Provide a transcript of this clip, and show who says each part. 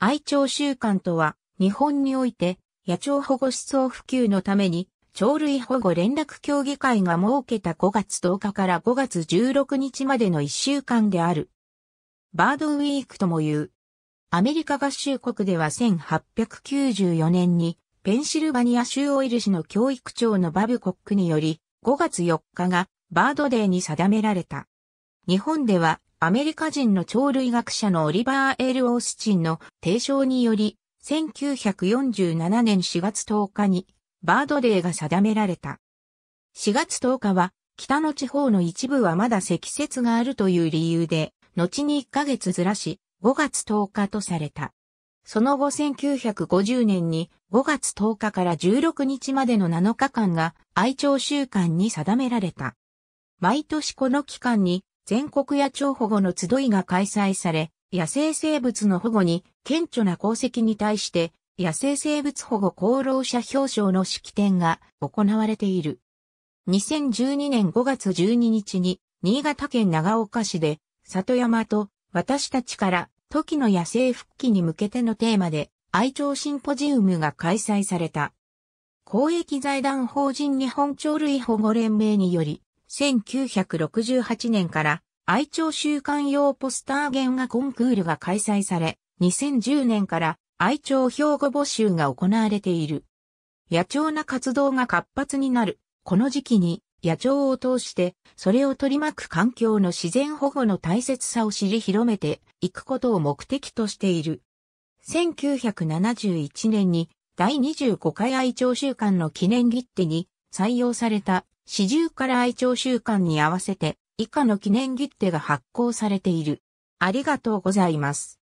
Speaker 1: 愛鳥習慣とは、日本において、野鳥保護思想普及のために、鳥類保護連絡協議会が設けた5月10日から5月16日までの1週間である。バードウィークとも言う。アメリカ合衆国では1894年に、ペンシルバニア州オイル市の教育長のバブコックにより、5月4日がバードデーに定められた。日本ではアメリカ人の鳥類学者のオリバー・エル・オースチンの提唱により、1947年4月10日にバードデーが定められた。4月10日は北の地方の一部はまだ積雪があるという理由で、後に1ヶ月ずらし5月10日とされた。その後1950年に5月10日から16日までの7日間が愛鳥週間に定められた。毎年この期間に全国野鳥保護の集いが開催され、野生生物の保護に顕著な功績に対して、野生生物保護功労者表彰の式典が行われている。2012年5月12日に、新潟県長岡市で、里山と私たちから時の野生復帰に向けてのテーマで、愛鳥シンポジウムが開催された。公益財団法人日本鳥類保護連盟により、1968年から愛鳥週間用ポスター原画コンクールが開催され、2010年から愛鳥兵語募集が行われている。野鳥な活動が活発になる。この時期に野鳥を通してそれを取り巻く環境の自然保護の大切さを知り広めていくことを目的としている。1971年に第25回愛鳥週間の記念切手に採用された始終から愛鳥週間に合わせて以下の記念切手が発行されている。ありがとうございます。